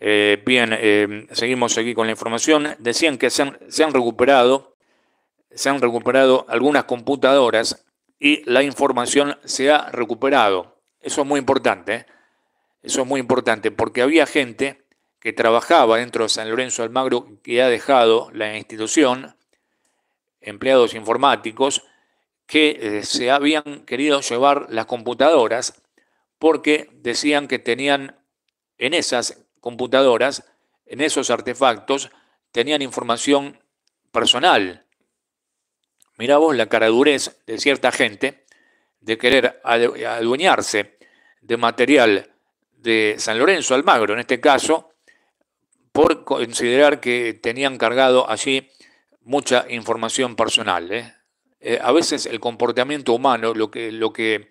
Eh, bien, seguimos aquí con la información, decían que se se han recuperado, se han recuperado algunas computadoras y la información se ha recuperado, eso es muy importante, eso es muy importante, porque había gente que trabajaba dentro de San Lorenzo Almagro, que ha dejado la institución, empleados informáticos, que eh, se habían querido llevar las computadoras porque decían que tenían en esas computadoras, en esos artefactos, tenían información personal. Mirá vos la caradurez de cierta gente de querer adueñarse de material de San Lorenzo Almagro, en este caso, por considerar que tenían cargado allí mucha información personal. ¿eh? Eh, a veces el comportamiento humano, lo que, lo que,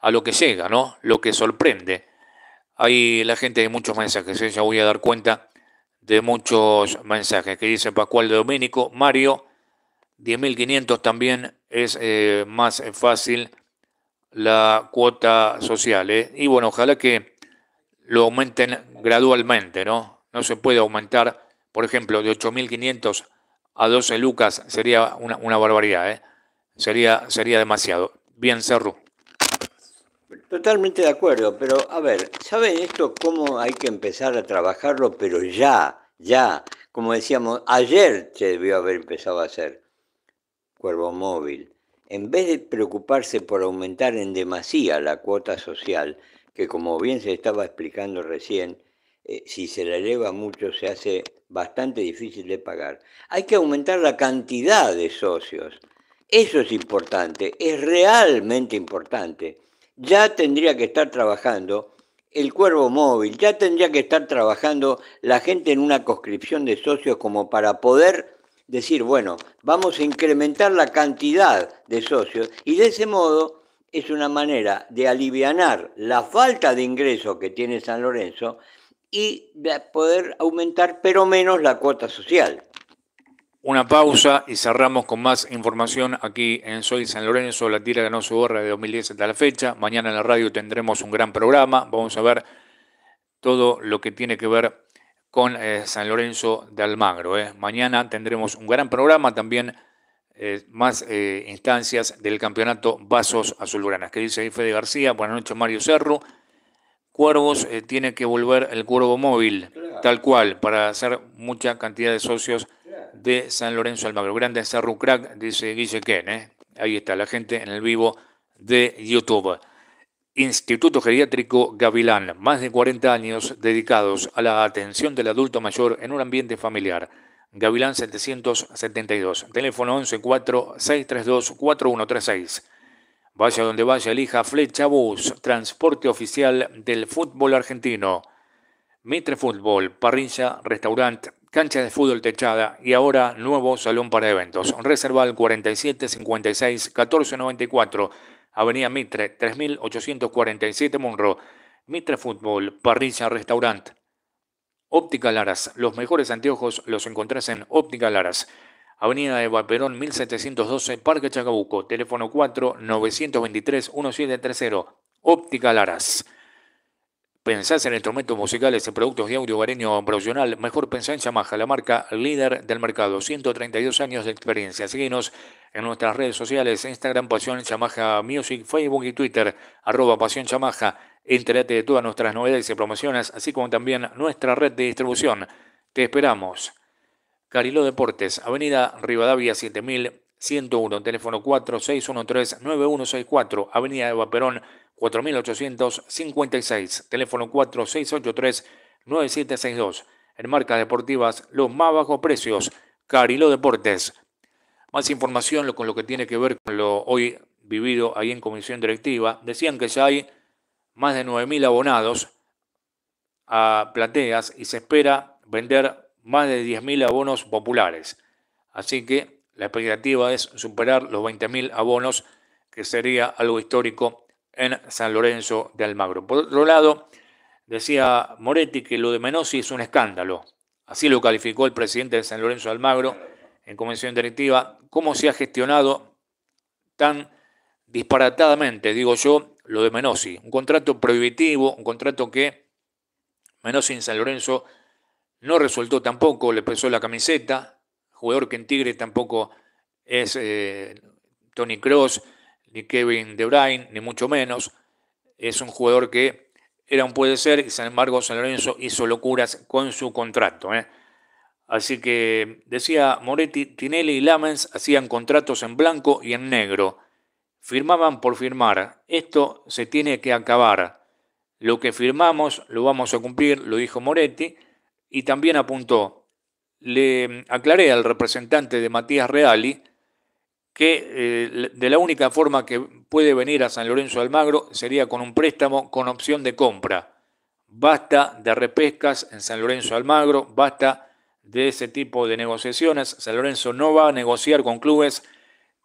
a lo que llega, ¿no? lo que sorprende. Hay la gente de muchos mensajes, ¿eh? ya voy a dar cuenta de muchos mensajes que dice Pascual de Domínico, Mario, 10.500 también es más fácil la cuota social. Y bueno, ojalá que lo aumenten gradualmente, ¿no? no se puede aumentar, por ejemplo, de 8.500 a 12 lucas sería una, barbaridad, ¿eh? sería, sería demasiado. Bien, Cerro. Totalmente de acuerdo, pero a ver, ¿saben esto cómo hay que empezar a trabajarlo? Pero ya, ya, como decíamos, ayer se debió haber empezado a hacer Cuervo Móvil. En vez de preocuparse por aumentar en demasía la cuota social, que como bien se estaba explicando recién, eh, si se la eleva mucho, se hace bastante difícil de pagar. Hay que aumentar la cantidad de socios. Eso es importante, es realmente importante. Ya tendría que estar trabajando el cuervo móvil, ya tendría que estar trabajando la gente en una conscripción de socios como para poder decir, bueno, vamos a incrementar la cantidad de socios y de ese modo es una manera de alivianar la falta de ingresos que tiene San Lorenzo y poder aumentar, pero menos la cuota social. Una pausa y cerramos con más información aquí en Soy San Lorenzo. La tira ganó no se borra de 2010 hasta la fecha. Mañana en la radio tendremos un gran programa. Vamos a ver todo lo que tiene que ver con eh, San Lorenzo de Almagro. Eh. Mañana tendremos un gran programa también. Eh, más instancias del campeonato Vasos Azulgranas. ¿Qué dice ahí Fede García? Buenas noches, Mario Cerro. Cuervos eh, tiene que volver el Cuervo Móvil, tal cual, para hacer mucha cantidad de socios de San Lorenzo Almagro. Grande Cerro Crack, dice Guille eh. Ahí está la gente en el vivo de YouTube. Instituto Geriátrico Gavilán, más de 40 años dedicados a la atención del adulto mayor en un ambiente familiar. Gavilán 772, teléfono 114-632-4136. Vaya donde vaya, elija Flecha Bus, transporte oficial del fútbol argentino. Mitre Fútbol, parrilla, restaurante, cancha de fútbol techada y ahora nuevo salón para eventos. Reserva al 4756-1494, Avenida Mitre, 3847 Monro. Mitre Fútbol, parrilla, restaurante. Óptica Laras, los mejores anteojos los encontrás en Óptica Laras. Avenida de Vaperón 1712, Parque Chacabuco, teléfono 4-923-1730, Óptica Laras. Pensás en instrumentos musicales y productos de audio bareño profesional, mejor pensá en Yamaha, la marca líder del mercado. 132 años de experiencia. Síguenos en nuestras redes sociales, Instagram, Pasión Yamaha Music, Facebook y Twitter, arroba Pasión Yamaha. Entérate de todas nuestras novedades y promociones, así como también nuestra red de distribución. Te esperamos. Carilo Deportes, Avenida Rivadavia 7101, teléfono 4613-9164, Avenida Eva Perón 4856, teléfono 4683-9762. En marcas deportivas, los más bajos precios, Carilo Deportes. Más información con lo que tiene que ver con lo hoy vivido ahí en comisión directiva. Decían que ya hay más de 9.000 abonados a plateas y se espera vender más de 10.000 abonos populares. Así que la expectativa es superar los 20.000 abonos, que sería algo histórico en San Lorenzo de Almagro. Por otro lado, decía Moretti que lo de Menosi es un escándalo. Así lo calificó el presidente de San Lorenzo de Almagro en convención directiva, cómo se ha gestionado tan disparatadamente, digo yo, lo de Menosi? Un contrato prohibitivo, un contrato que Menosi en San Lorenzo no resultó tampoco, le pesó la camiseta, jugador que en Tigre tampoco es eh, Tony Cross, ni Kevin De Bruyne, ni mucho menos. Es un jugador que era un puede ser, y sin embargo San Lorenzo hizo locuras con su contrato. ¿eh? Así que decía Moretti, Tinelli y Lamens hacían contratos en blanco y en negro. Firmaban por firmar. Esto se tiene que acabar. Lo que firmamos lo vamos a cumplir, lo dijo Moretti. Y también apuntó, le aclaré al representante de Matías Reali que eh, de la única forma que puede venir a San Lorenzo Almagro sería con un préstamo con opción de compra. Basta de repescas en San Lorenzo Almagro, basta de ese tipo de negociaciones. San Lorenzo no va a negociar con clubes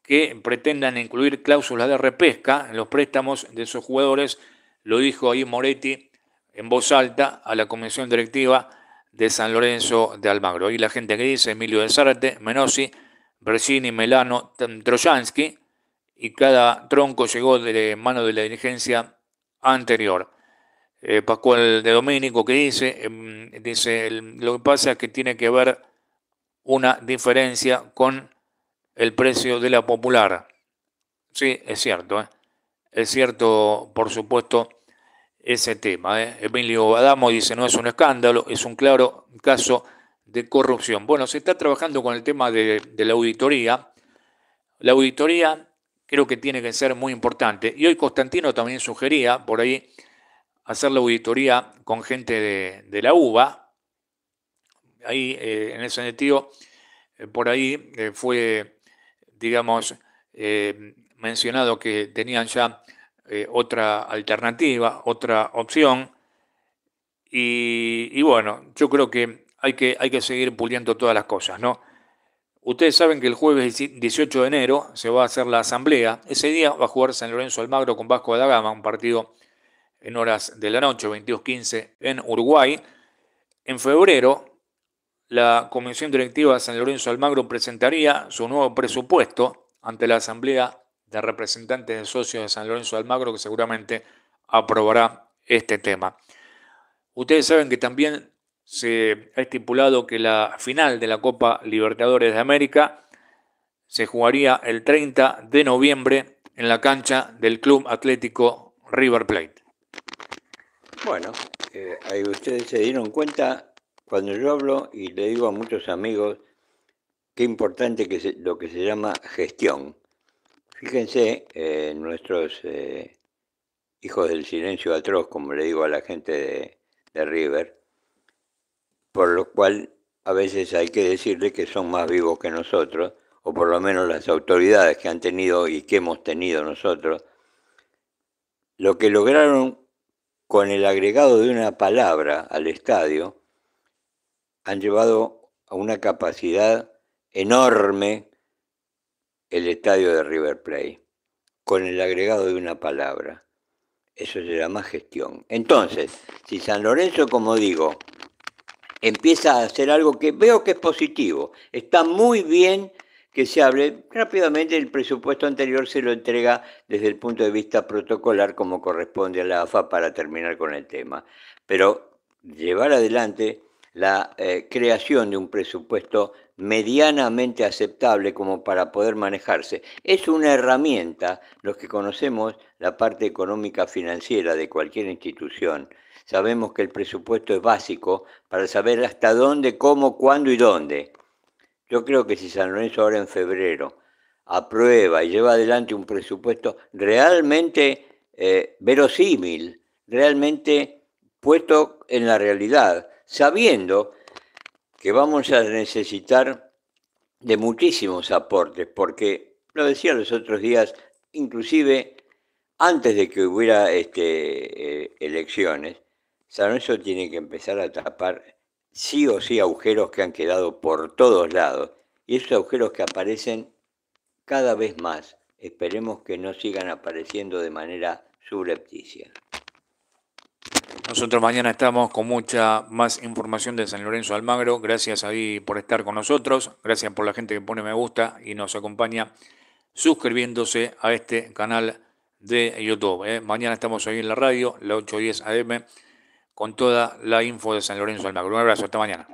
que pretendan incluir cláusulas de repesca en los préstamos de sus jugadores, lo dijo ahí Moretti en voz alta a la comisión directiva de San Lorenzo de Almagro. Y la gente que dice Emilio de Zárate, Menosi Bresini, Melano, Trojansky, y cada tronco llegó de mano de la dirigencia anterior. Eh, Pascual de Domínico que dice, em, dice, lo que pasa es que tiene que ver una diferencia con el precio de la popular. Sí, es cierto, ¿eh? es cierto, por supuesto, ese tema. ¿eh? Emilio dice, no es un escándalo, es un claro caso de corrupción. Bueno, se está trabajando con el tema de, la auditoría. La auditoría creo que tiene que ser muy importante. Y hoy Constantino también sugería, por ahí, hacer la auditoría con gente de, la UBA. Ahí, eh, en ese sentido, eh, por ahí eh, fue, digamos, mencionado que tenían ya eh, otra alternativa, otra opción. Y, bueno, yo creo que hay, que hay que seguir puliendo todas las cosas, ¿no? Ustedes saben que el jueves 18 de enero se va a hacer la asamblea. Ese día va a jugar San Lorenzo Almagro con Vasco de la Gama, un partido en horas de la noche, 22-15, en Uruguay. En febrero, la Comisión Directiva de San Lorenzo Almagro presentaría su nuevo presupuesto ante la Asamblea de representantes de socios de San Lorenzo Almagro que seguramente aprobará este tema. Ustedes saben que también se ha estipulado que la final de la Copa Libertadores de América se jugaría el 30 de noviembre en la cancha del Club Atlético River Plate. Bueno, eh, ahí ustedes se dieron cuenta cuando yo hablo y le digo a muchos amigos qué importante que es lo que se llama gestión. Fíjense, eh, nuestros eh, hijos del silencio atroz, como le digo a la gente de, de River, por lo cual a veces hay que decirle que son más vivos que nosotros, o por lo menos las autoridades que han tenido y que hemos tenido nosotros, lo que lograron con el agregado de una palabra al estadio, han llevado a una capacidad enorme el estadio de River Plate, con el agregado de una palabra. Eso se llama gestión. Entonces, si San Lorenzo, como digo, empieza a hacer algo que veo que es positivo, está muy bien que se hable rápidamente, el presupuesto anterior se lo entrega desde el punto de vista protocolar como corresponde a la AFA para terminar con el tema. Pero llevar adelante la eh, creación de un presupuesto medianamente aceptable como para poder manejarse. Es una herramienta, los que conocemos la parte económica financiera de cualquier institución, sabemos que el presupuesto es básico para saber hasta dónde, cómo, cuándo y dónde. Yo creo que si San Lorenzo ahora en febrero aprueba y lleva adelante un presupuesto realmente eh, verosímil, realmente puesto en la realidad, sabiendo que vamos a necesitar de muchísimos aportes, porque lo decía los otros días, inclusive antes de que hubiera este, eh, elecciones, San Lorenzo tiene que empezar a tapar sí o sí agujeros que han quedado por todos lados, y esos agujeros que aparecen cada vez más, esperemos que no sigan apareciendo de manera subrepticia. Nosotros mañana estamos con mucha más información de San Lorenzo Almagro. Gracias a ahí por estar con nosotros. Gracias por la gente que pone me gusta y nos acompaña suscribiéndose a este canal de YouTube. ¿eh? Mañana estamos ahí en la radio, la 8.10 AM, con toda la info de San Lorenzo Almagro. Un abrazo, hasta mañana.